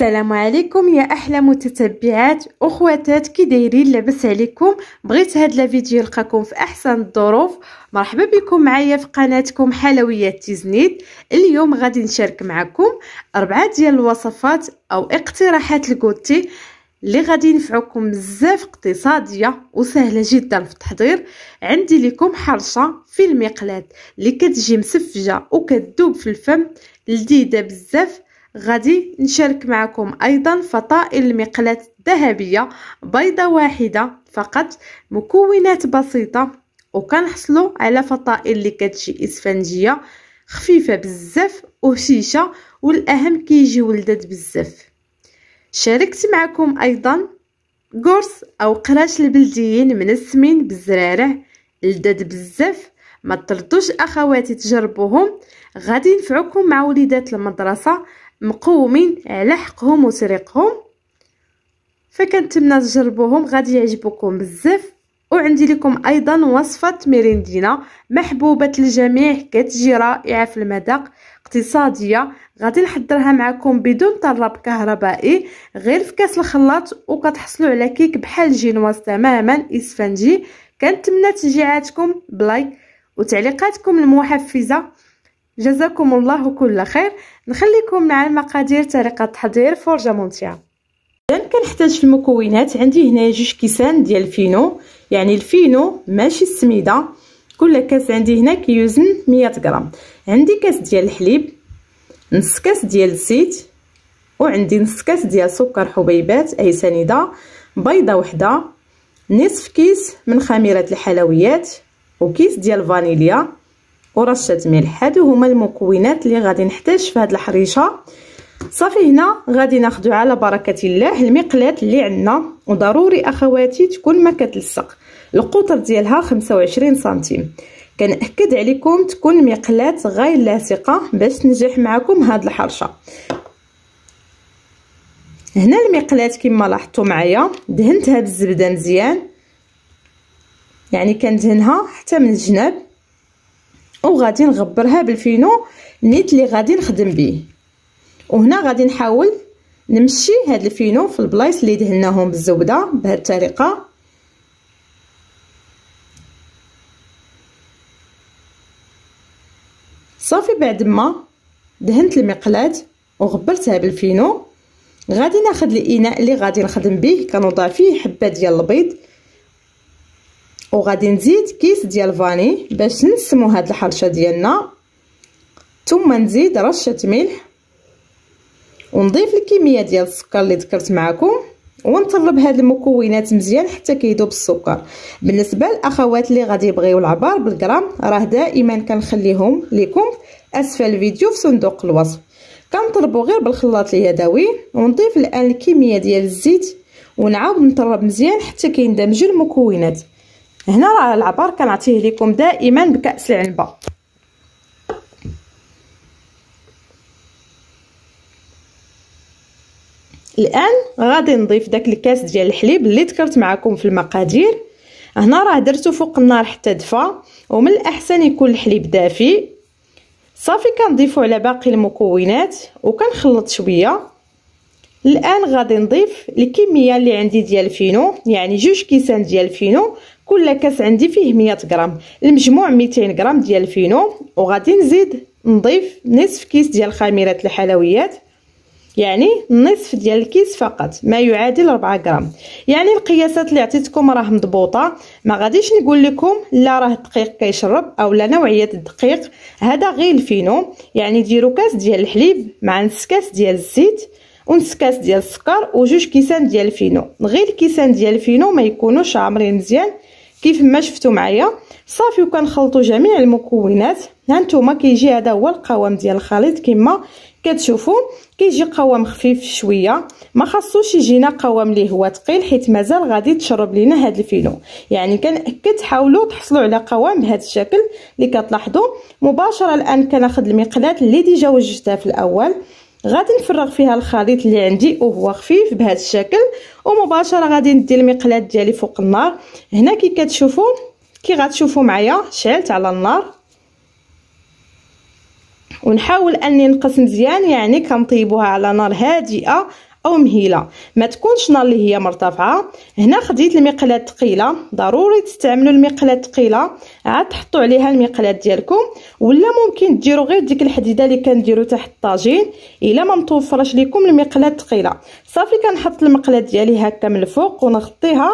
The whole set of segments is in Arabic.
السلام عليكم يا احلى متتبعات اخواتات كي دايرين لاباس عليكم بغيت هاد لا فيديو يلقاكم في احسن الظروف مرحبا بكم معايا في قناتكم حلويات تيزنيد اليوم غادي نشارك معكم اربعه ديال الوصفات او اقتراحات الكوتي اللي غادي ينفعوكم بزاف اقتصاديه وسهله جدا في التحضير عندي لكم حرشه في المقلاه اللي كتجي مسفجه وكتذوب في الفم لذيذه بزاف غادي نشارك معكم ايضا فطائل المقلاة الذهبية بيضة واحدة فقط مكونات بسيطة وكنحصلوا على فطائل اللي كتجي اسفنجية خفيفة بزاف وشيشه والاهم كيجي ولدت بزاف شاركت معكم ايضا قرص او قراش البلديين من السمين بالزرارع لذاد بزاف ما تردوش اخواتي تجربوهم غادي ينفعوكم مع وليدات المدرسه مقومين على آه، حقهم وسرقهم فكنتمنى تجربوهم غادي يعجبوكم بزاف وعندي لكم ايضا وصفه ميريندينا محبوبه الجميع كتجي رائعه في المذاق اقتصاديه غادي نحضرها معكم بدون طراب كهربائي غير في كاس الخلاط وكتحصلوا على كيك بحال جينواز تماما اسفنجي كنتمنى تشجيعاتكم بلايك وتعليقاتكم المحفزه جزاكم الله كل خير نخليكم مع المقادير طريقه تحضير فرجه ممتعه اذا كنحتاج في المكونات عندي هنا جوج كيسان ديال الفينو يعني الفينو ماشي السميده كل كاس عندي هنا كيوزن 100 غرام عندي كاس ديال الحليب نص كاس ديال الزيت وعندي نص كاس ديال سكر حبيبات اي سنيده بيضه وحده نصف كيس من خميره الحلويات وكيس ديال الفانيليا ورشه ملح هادو هما المكونات اللي غادي نحتاج في هاد الحريشه صافي هنا غادي ناخدو على بركه الله المقلاة اللي عندنا وضروري اخواتي تكون ما كتلصق القطر ديالها 25 سنتيم كنأكد عليكم تكون مقلاة غير لاصقه باش تنجح معكم هاد الحرشه هنا المقلاة كما لاحظتوا معايا دهنتها بالزبده مزيان يعني كندهنها حتى من الجناب وغادي نغبرها بالفينو نيت اللي غادي نخدم به وهنا غادي نحاول نمشي هاد الفينو في البلايص اللي دهناهم بالزبده بهاد الطريقه صافي بعد ما دهنت المقلاه وغبرتها بالفينو غادي ناخذ الاناء اللي غادي نخدم به كنوضع فيه حبه ديال البيض وغادي نزيد كيس ديال فاني باش نسمو هاد الحرشه ديالنا ثم نزيد رشه ملح ونضيف الكميه ديال السكر اللي ذكرت معكم ونطرب هاد المكونات مزيان حتى كيذوب السكر بالنسبه للاخوات اللي غادي يبغيو العبار بالغرام راه دائما كنخليهم لكم اسفل الفيديو في صندوق الوصف كنطربو غير بالخلاط اليدوي ونضيف الان الكميه ديال الزيت ونعاود نطرب مزيان حتى كيندمجوا المكونات هنا راه العبر كنعطيه لكم دائما بكاس العنبه الان غادي نضيف داك الكاس ديال الحليب اللي ذكرت معكم في المقادير هنا راه درتو فوق النار حتى دفى ومن الاحسن يكون الحليب دافي صافي كنضيفو على باقي المكونات وكنخلط شويه الان غادي نضيف الكميه اللي عندي ديال الفينو يعني جوج كيسان ديال الفينو كل كاس عندي فيه 100 غرام المجموع 200 غرام ديال الفينو وغادي نزيد نضيف نصف كيس ديال خميرة الحلويات يعني نصف ديال الكيس فقط ما يعادل 4 غرام يعني القياسات اللي عطيتكم راه مضبوطه ما غاديش نقول لكم لا راه الدقيق كيشرب او لا نوعيه الدقيق هذا غير الفينو يعني ديروا كاس ديال الحليب مع نص كاس ديال الزيت ونص كاس ديال السكر وجوج كيسان ديال الفينو غير الكيسان ديال الفينو ما يكونوش عامرين مزيان كيف ما شفتوا معايا صافي وكنخلطوا جميع المكونات ها نتوما كيجي هذا هو القوام ديال الخليط كما كتشوفوا كيجي قوام خفيف شويه ما خاصوش يجينا قوام اللي هو ثقيل حيت مازال غادي تشرب لينا هاد الفينو يعني كنأكد حاولوا تحصلوا على قوام بهذا الشكل اللي كتلاحظوا مباشره الان كناخذ المقلاه اللي ديجا وجدتها في الاول غادي نفرغ فيها الخليط اللي عندي وهو خفيف بهذا الشكل ومباشره غادي ندي المقلاة ديالي فوق النار هنا كي كتشوفوا كي غتشوفوا معايا شعلت على النار ونحاول اني نقص مزيان يعني كنطيبوها على نار هادئه او مهيله ما تكونش نار اللي هي مرتفعه هنا خديت المقلاه الثقيله ضروري تستعملوا المقلاه الثقيله عاد تحطوا عليها المقلاه ديالكم ولا ممكن ديروا غير ديك الحديده اللي كنديروا تحت الطاجين الا ما متوفرش لكم المقلاه الثقيله صافي كنحط المقلاه ديالي هكا من الفوق ونغطيها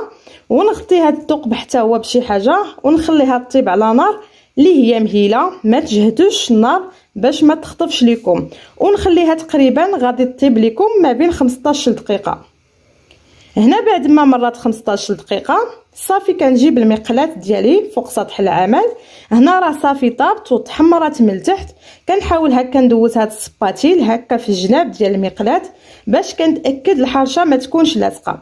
ونغطيها الثقب حتى هو بشي حاجه ونخليها طيب على نار اللي هي مهيله ما تجهدوش النار باش ما تخطفش ليكم ونخليها تقريبا غادي طيب ليكم ما بين 15 دقيقه هنا بعد ما مرات 15 دقيقه صافي كنجيب المقلاة ديالي فوق سطح العمل هنا راه صافي طابت وتحمرت من التحت كنحاول هكا ندوز هاد السباتيل هكا في الجناب ديال المقلاة باش كنتاكد الحرشه ما تكونش لاصقه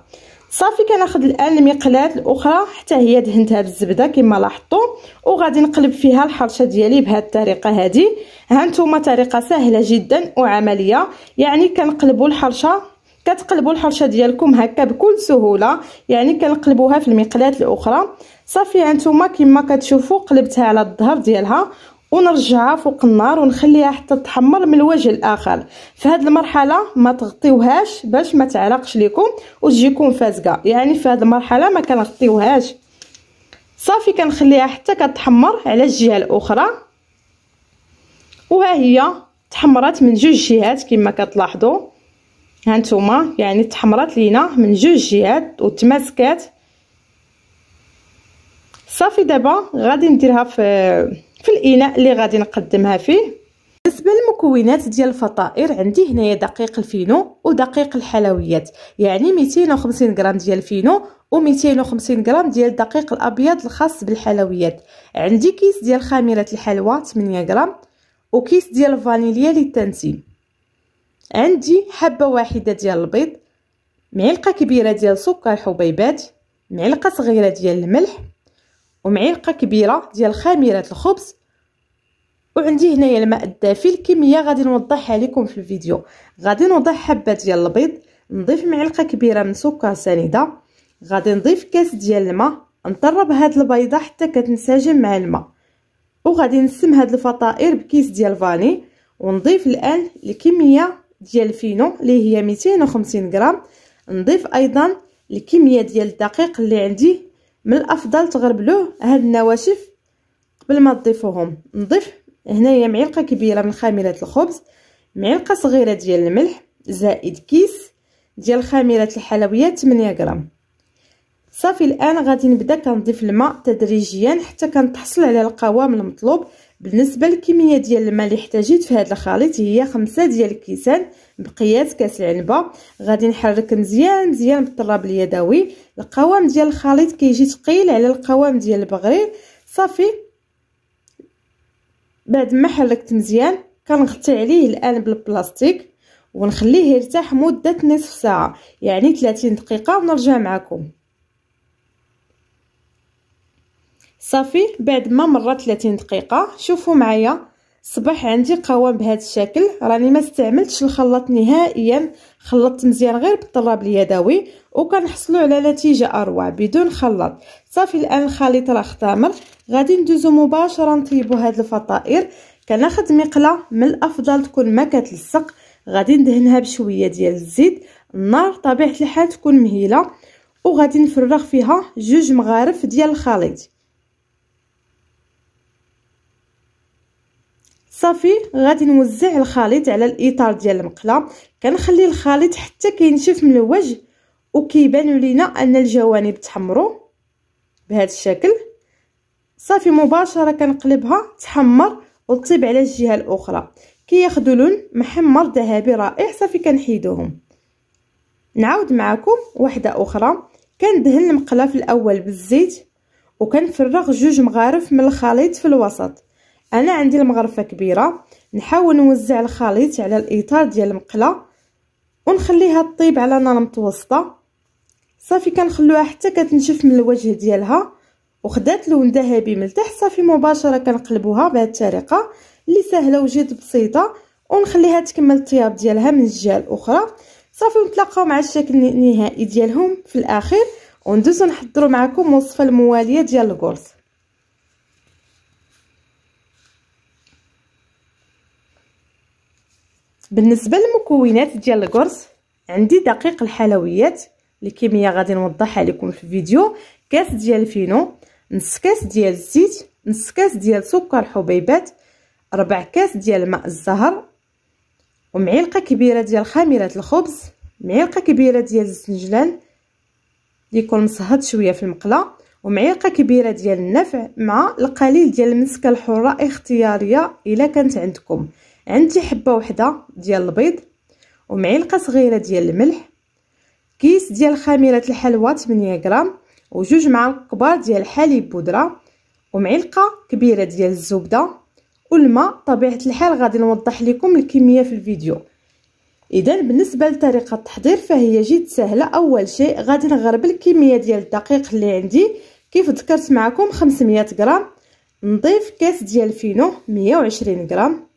صافي كناخذ الان المقلاه الاخرى حتى هي دهنتها بالزبده كما لاحظتوا وغادي نقلب فيها الحرشه ديالي بهذه الطريقه هذه ها نتوما طريقه سهله جدا وعمليه يعني كنقلبوا الحرشه كتقلبوا الحرشه ديالكم هكا بكل سهوله يعني كنقلبوها في المقلاه الاخرى صافي هانتوما كما كتشوفوا قلبتها على الظهر ديالها ونرجعها فوق النار ونخليها حتى تحمر من الوجه الاخر في هذه المرحله ما تغطيوهاش باش ما تعرقش لكم وتجيكم فاسقه يعني في هذه المرحله ما كنغطيوهاش صافي كنخليها حتى كتحمر على الجهه الاخرى وها هي تحمرات من جوج جهات كما كتلاحظوا هانتوما يعني تحمرات لينا من جوج جهات وتماسكات صافي دابا غادي نديرها في في الاناء اللي غادي نقدمها فيه بالنسبه للمكونات ديال الفطائر عندي هنايا دقيق الفينو ودقيق الحلويات يعني 250 غرام ديال الفينو و250 غرام ديال الدقيق الابيض الخاص بالحلويات عندي كيس ديال خميره الحلوى 8 غرام وكيس ديال الفانيليا للتنسيم عندي حبه واحده ديال البيض معلقه كبيره ديال سكر حبيبات معلقه صغيره ديال الملح ومعلقه كبيره ديال خميره الخبز وعندي هنايا الماء الدافي الكميه غادي نوضحها لكم في الفيديو غادي نوضع حبه ديال البيض نضيف معلقه كبيره من سكر سنيده غادي نضيف كاس ديال الماء نطرب هاد البيضه حتى كتنسجم مع الماء وغادي نسم هاد الفطائر بكيس ديال فاني ونضيف الان الكميه ديال الفينو اللي هي 250 غرام نضيف ايضا الكميه ديال الدقيق اللي عندي من الافضل تغربلوه هاد النواشف قبل ما تضيفوهم نضيف هنايا معلقه كبيره من خميره الخبز معلقه صغيره ديال الملح زائد كيس ديال خميره الحلويات 8 غرام صافي الان غادي نبدا كنضيف الماء تدريجيا حتى كنتحصل على القوام المطلوب بالنسبه للكميه ديال الماء اللي احتاجيت في هذا الخليط هي خمسة ديال الكيسان بقيات كاس العنبه غادي نحرك مزيان مزيان بالطراب اليدوي القوام ديال الخليط كيجي ثقيل على القوام ديال البغرير صافي بعد ما حركت مزيان كنغطي عليه الان بالبلاستيك ونخليه يرتاح مده نصف ساعه يعني 30 دقيقه ونرجع معكم صافي بعد ما مرات 30 دقيقه شوفوا معايا صباح عندي قوام بهذا الشكل راني ما استعملتش الخلاط نهائيا خلطت مزيان غير بالطراب اليدوي وكنحصلوا على نتيجه اروع بدون خلاط صافي الان الخليط راه اختمر غادي ندوزو مباشره نطيبو هاد الفطائر كناخذ مقله من الافضل تكون ما كتلصق غادي ندهنها بشويه ديال الزيت النار طبيعه الحال تكون مهيله وغادي نفرغ فيها جوج مغارف ديال الخليط صافي غادي نوزع الخليط على الاطار ديال المقله كنخلي الخليط حتى كينشف من الوجه وكيبان لينا ان الجوانب تحمروا بهذا الشكل صافي مباشره كنقلبها تحمر وتطيب على الجهه الاخرى كياخذوا لون محمر ذهبي رائع صافي كنحيدوهم نعاود معكم واحده اخرى كندهن المقله في الاول بالزيت وكنفرغ جوج مغارف من الخليط في الوسط انا عندي المغرفه كبيره نحاول نوزع الخليط على الاطار ديال المقله ونخليها طيب على نار متوسطه صافي كنخلوها حتى كتنشف من الوجه ديالها وخدات لون ذهبي من التحت صافي مباشره كنقلبوها بهذه الطريقه اللي سهله وجد بسيطه ونخليها تكمل الطياب ديالها من الجهه الاخرى صافي نتلاقاو مع الشكل النهائي ديالهم في الاخير وندوزو نحضروا معكم وصفه المواليه ديال الكورس بالنسبه للمكونات ديال القرص عندي دقيق الحلويات الكميه غادي نوضحها لكم في الفيديو كاس ديال الفينو نص كاس ديال الزيت نص كاس ديال سكر حبيبات ربع كاس ديال ماء الزهر ومعلقه كبيره ديال خميره الخبز معلقه كبيره ديال الزنجلان يكون مصهد شويه في المقله ومعلقه كبيره ديال النفع مع القليل ديال المسكه الحره اختياريه الا كانت عندكم عندي حبه وحده ديال البيض ومعلقه صغيره ديال الملح كيس ديال خميره الحلوى 8 غرام وجوج معالق كبار ديال حليب بودره ومعلقه كبيره ديال الزبده والماء طبيعه الحال غادي نوضح لكم الكميه في الفيديو اذا بالنسبه لطريقه التحضير فهي جد سهله اول شيء غادي نغرب الكميه ديال الدقيق اللي عندي كيف ذكرت معكم 500 غرام نضيف كاس ديال الفينو 120 غرام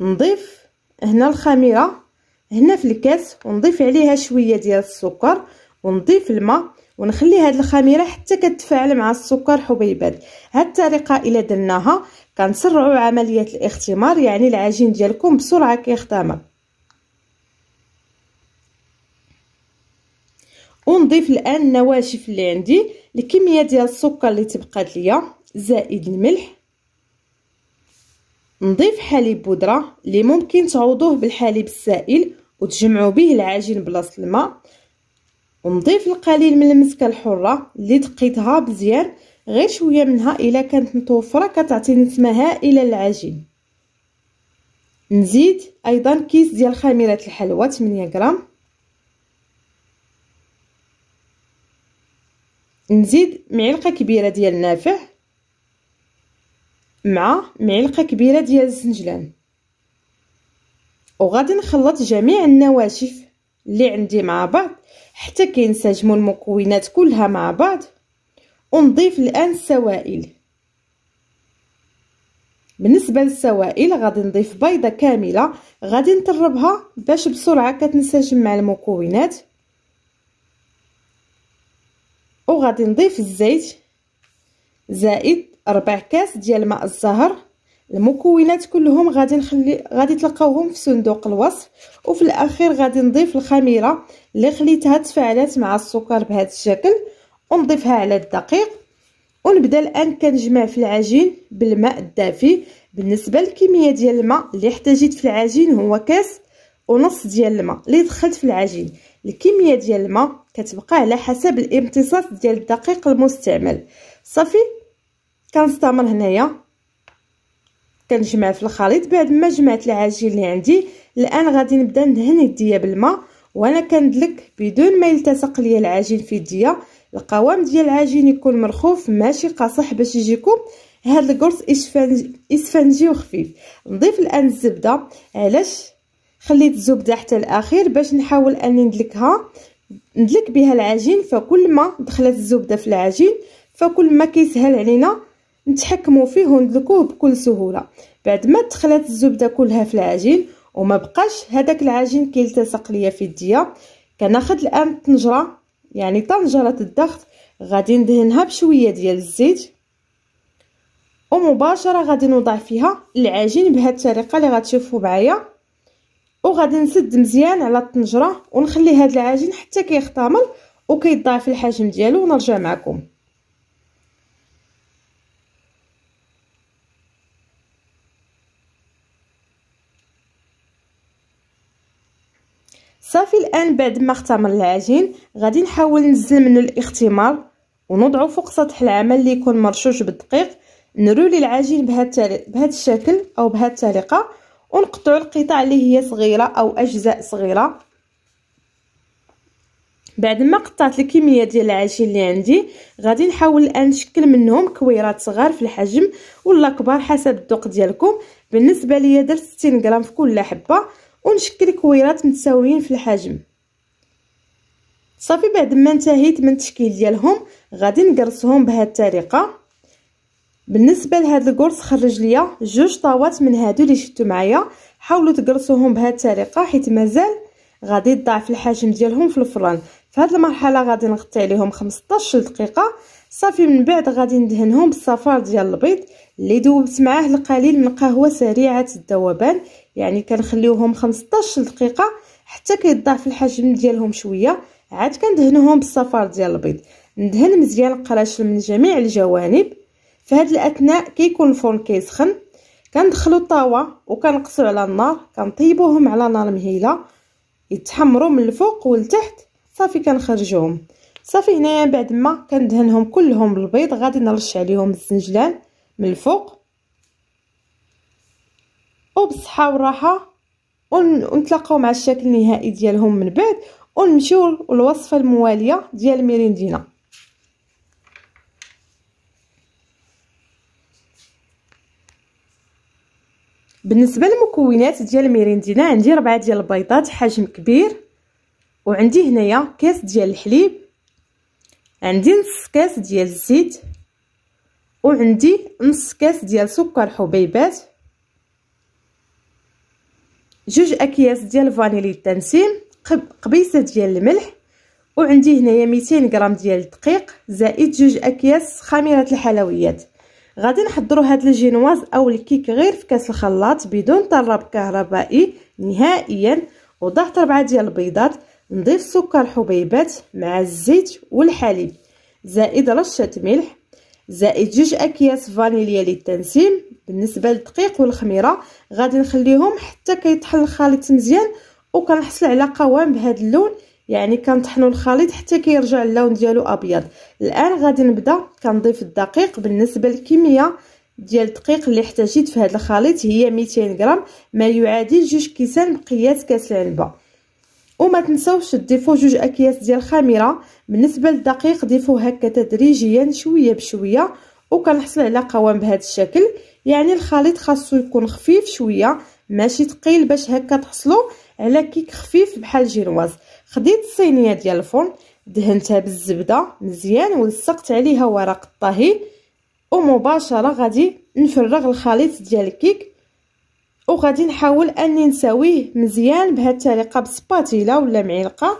نضيف هنا الخميره هنا في الكاس ونضيف عليها شويه ديال السكر ونضيف الماء ونخلي هاد الخميره حتى كتفاعل مع السكر حبيبات هاد الطريقه الا درناها كنسرعوا عمليه الاختمار يعني العجين ديالكم بسرعه كيختمر ونضيف الان النواشف اللي عندي الكميه ديال السكر اللي تبقات ليا زائد الملح نضيف حليب بودرة اللي ممكن تعوضوه بالحليب السائل وتجمعوا به العجين بلاصة الماء ونضيف القليل من المسكة الحرة اللي دقيتها مزيان غير شوية منها إلا كانت متوفرة كتعطي نسمة هائلة للعجين نزيد أيضا كيس ديال خميرة الحلوى 8 غرام نزيد معلقة كبيرة ديال النافع مع معلقه كبيره ديال الزنجلان وغادي نخلط جميع النواشف اللي عندي مع بعض حتى كينسجموا المكونات كلها مع بعض ونضيف الان السوائل بالنسبه للسوائل غادي نضيف بيضه كامله غادي نطربها باش بسرعه كتنسجم مع المكونات وغادي نضيف الزيت زائد ربع كاس ديال ماء الزهر المكونات كلهم غادي نخلي غادي تلقاوهم في صندوق الوصف وفي الاخير غادي نضيف الخميره اللي خليتها تفاعلات مع السكر بهذا الشكل ونضيفها على الدقيق ونبدا الان كنجمع في العجين بالماء الدافي بالنسبه للكميه ديال الماء اللي احتاجيت في العجين هو كاس ونص ديال الماء اللي دخلت في العجين الكميه ديال الماء كتبقى على حسب الامتصاص ديال الدقيق المستعمل صافي كنستمر هنايا كنجمع في الخليط بعد ما جمعت العجين اللي عندي الان غادي نبدا ندهن يديا بالماء وانا كندلك بدون ما يلتصق ليا العجين في يديا القوام ديال العجين يكون مرخوف ماشي قاصح باش يجيكم هاد القرص اسفنجي, إسفنجي وخفيف نضيف الان الزبده علاش خليت الزبده حتى الاخير باش نحاول اني ندلكها ندلك بها العجين فكل ما دخلت الزبده في العجين فكل ما كيسهل علينا نتحكموا فيه وندلكوه بكل سهوله بعد ما دخلت الزبده كلها في العجين وما بقاش هذاك العجين كيلتصق ليا في يديا كناخذ الان الطنجره يعني طنجره الضغط غادي ندهنها بشويه ديال الزيت ومباشره غادي نوضع فيها العجين بهذه الطريقه اللي غتشوفوا معايا وغادي نسد مزيان على الطنجره ونخلي هذا العجين حتى كيختمر وكيضاعف الحجم ديالو ونرجع معكم صافي الان بعد ما اختمر العجين غادي نحاول نزل منه الاختمار ونوضعه فوق سطح العمل اللي يكون مرشوش بالدقيق نرولي العجين بهذا الشكل او بهذه الطريقه ونقطع القطع اللي هي صغيره او اجزاء صغيره بعد ما قطعت الكميه ديال العجين اللي عندي غادي نحاول الان نشكل منهم كويرات صغار في الحجم ولا كبار حسب الذوق ديالكم بالنسبه ليا درت 60 غرام في كل حبه ونشكل كويرات متساويين في الحجم صافي بعد ما انتهيت من التشكيل ديالهم غادي نقرصهم بهذه الطريقه بالنسبه لهذا القرص خرج ليا جوج طاوات من هادو اللي شفتو معايا حاولوا تقرصوهم بهذه الطريقه حيت مازال غادي يضاعف الحجم ديالهم في الفران في هاد المرحله غادي نغطي عليهم 15 دقيقه صافي من بعد غادي ندهنهم بالصفار ديال البيض اللي دوبت معاه القليل من قهوه سريعه الذوبان يعني كنخليوهم 15 دقيقه حتى كيضاعف الحجم ديالهم شويه عاد كندهنهم بالصفار ديال البيض ندهن مزيان القراشل من جميع الجوانب في هاد الاثناء كيكون الفرن كيسخن كندخلو الطاوه وكنقصو على النار كنطيبوهم على نار مهيله يتحمروا من الفوق والتحت صافي كنخرجوهم صافي هنايا بعد ما كندهنهم كلهم بالبيض غادي نرش عليهم الزنجلان من الفوق بالصحه والراحه ونتلاقاو مع الشكل النهائي ديالهم من بعد ونمشيو للوصفه المواليه ديال ميريندينا بالنسبه للمكونات ديال ميريندينا عندي ربعة ديال البيضات حجم كبير وعندي هنايا كاس ديال الحليب عندي نص كاس ديال الزيت وعندي نص كاس ديال سكر حبيبات جوج اكياس ديال فانيلي التنسيم قبيصه ديال الملح وعندي هنايا 200 غرام ديال الدقيق زائد جوج اكياس خميره الحلويات غادي نحضروا هاد الجينواز او الكيك غير في كاس الخلاط بدون طراب كهربائي نهائيا وضعت ربعة ديال البيضات نضيف سكر حبيبات مع الزيت والحليب زائد رشه ملح زائد جوج اكياس فانيليا للتنسيم بالنسبه للدقيق والخميره غادي نخليهم حتى كيطحن الخليط مزيان وكنحصل على قوام بهذا اللون يعني كنطحنوا الخليط حتى كيرجع اللون ديالو ابيض الان غادي نبدا كنضيف الدقيق بالنسبه للكميه ديال الدقيق اللي احتاجيت في هذا الخليط هي 200 غرام ما يعادل جوج كيسان بقيات كاس العنبه وما تنساوش تضيفوا جوج اكياس ديال الخميره بالنسبه للدقيق ضيفوه هكا تدريجيا شويه بشويه وكنحصل على قوام بهذا الشكل يعني الخليط خاصو يكون خفيف شويه ماشي ثقيل باش هكا تحصلوا على كيك خفيف بحال جينواز خديت الصينيه ديال الفرن دهنتها بالزبده مزيان ولصقت عليها ورق الطهي ومباشره غادي نفرغ الخليط ديال الكيك وغادي نحاول اني نساويه مزيان بهاد الطريقه بسباتيلا ولا معلقه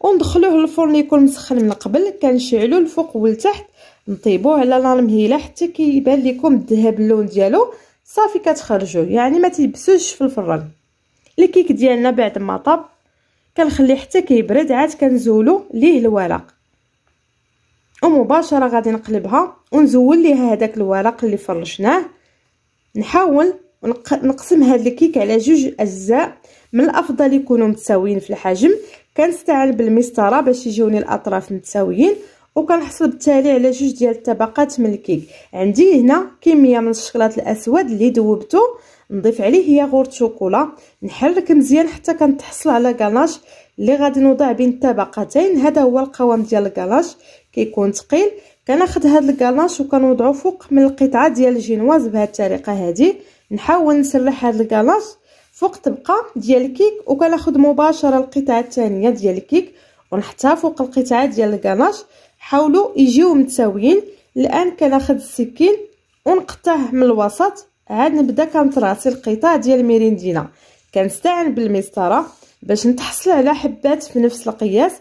وندخلوه الفرن يكون مسخن من قبل كنشعلو الفوق والتحت نطيبوه على نار مهيله حتى كيبان لكم الذهب اللون ديالو صافي كتخرجوه يعني ما تيبسوش في الفران الكيك ديالنا بعد ما طاب كنخليه حتى كيبرد عاد كنزولو ليه الورق ومباشره غادي نقلبها ونزول ليها هذاك الورق اللي فرشناه نحاول نقسم هذا الكيك على جوج اجزاء من الافضل يكونوا متساويين في الحجم كنستعان بالمسطره باش يجوني الاطراف متساويين وكنحصل بالتالي على جوج ديال الطبقات من الكيك عندي هنا كميه من الشكلاط الاسود اللي ذوبته نضيف عليه ياغورت شوكولا نحرك مزيان حتى كنتحصل على كلاش اللي غادي نوضع بين الطبقتين هذا هو القوام ديال الكلاش كيكون ثقيل كناخذ هذا الكلاش وكنوضعو فوق من القطعه ديال الجينواز بهذه الطريقه هذه نحاول نسرح هذا الكلاش فوق طبقه ديال الكيك وكناخذ مباشره القطعه الثانيه ديال الكيك ونحطها فوق القطعه ديال الكلاش حاولوا يجيو متساويين الان كناخذ السكين ونقطعه من الوسط عاد نبدا كنتراسي القطاع ديال الميريندينا كنستعن بالمسطره باش نتحصل على حبات في نفس القياس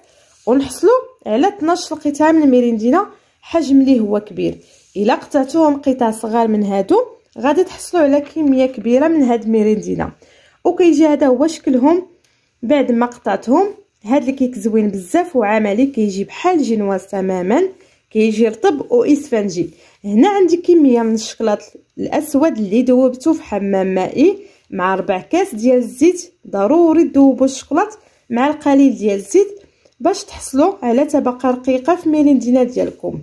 ونحصلوا على 12 قطعه من الميريندينا حجم اللي هو كبير الا قطعتوهم قطع صغار من هادو غادي تحصلوا على كميه كبيره من هاد الميريندينا وكيجي هذا هو شكلهم بعد ما قطعتهم هاد الكيك زوين بزاف وعملي كيجي بحال الجينواز تماما كيجي رطب واسفنجي هنا عندي كميه من الشكلاط الاسود اللي ذوبته في حمام مائي مع ربع كاس ديال الزيت ضروري تذوبوا الشكلاط مع القليل ديال الزيت باش تحصلوا على طبقه رقيقه في ميريندينا ديالكم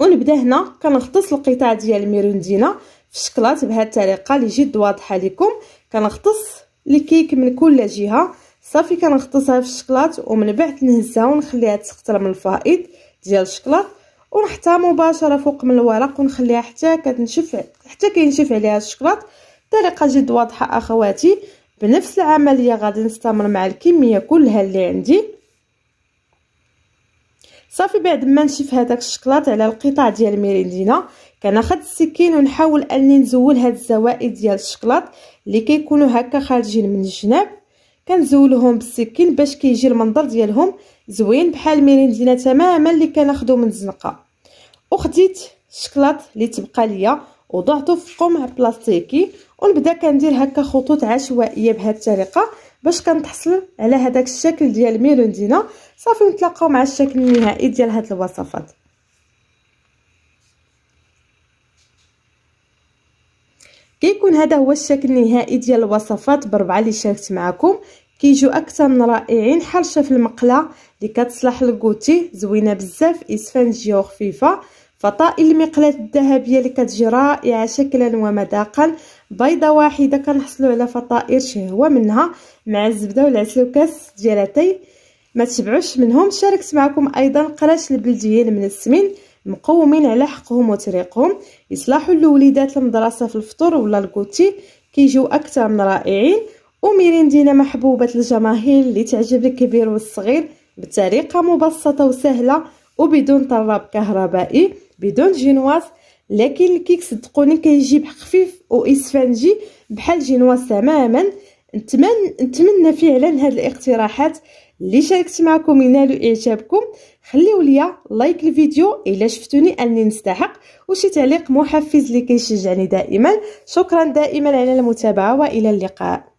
ونبدا هنا كنغطس القطاع ديال الميريندينا في الشكلاط بهذه الطريقه اللي جد واضحه لكم كنغطس الكيك من كل جهه صافي كنغطسها في الشكلاط ومن بعد نهزها ونخليها تسقطر من الفائض ديال الشكلاط ونحطها مباشره فوق من الورق ونخليها حتى كتنشف حتى كينشف عليها الشكلاط طريقه جد واضحه اخواتي بنفس العمليه غادي نستمر مع الكميه كلها اللي عندي صافي بعد ما نشف هذاك الشكلاط على القطع ديال ميريندينا كناخذ السكين ونحاول اني نزول هاد الزوائد ديال الشكلاط اللي كيكونوا هكا خارجين من الجناب كنزولهم بالسكين باش كيجي المنظر ديالهم زوين بحال ميرين تماما اللي كناخدو من الزنقه وخديت الشكلاط اللي تبقى ليا وضعته في قمع بلاستيكي ونبدا كندير هكا خطوط عشوائيه بهذه الطريقه باش كنتحصل على هذاك الشكل ديال ميروندينا صافي نتلاقاو مع الشكل النهائي ديال هذه الوصفات كيكون هذا هو الشكل النهائي ديال الوصفات بربعه اللي شاركت معكم كيجيو اكثر من رائعين حرشه في المقله اللي كتصلح للكوتي زوينه بزاف اسفنجيه خفيفه فطائل المقلاة الذهبيه اللي كتجي رائعه شكلا ومذاقا بيضه واحده كنحصلوا على فطائر شهوه منها مع الزبده والعسل وكاس ديال ما تشبعوش منهم شاركت معكم ايضا قراش البلديين من السمين مقومين على حقهم وتريقهم يصلحوا الوليدات المدرسه في الفطور ولا الكوتي كيجيو اكثر من رائعين وميريندينا محبوبه الجماهير اللي تعجب الكبير والصغير بطريقه مبسطه وسهله وبدون طراب كهربائي بدون جينواز لكن الكيك صدقوني كيجي خفيف واسفنجي بحال جينواز تماما نتمنى نتمنى فعلا هاد الاقتراحات اللي شاركت معكم ينالوا اعجابكم خليو ليا لايك الفيديو الا شفتوني اني نستحق وشي تعليق محفز كيشجعني دائما شكرا دائما على المتابعه والى اللقاء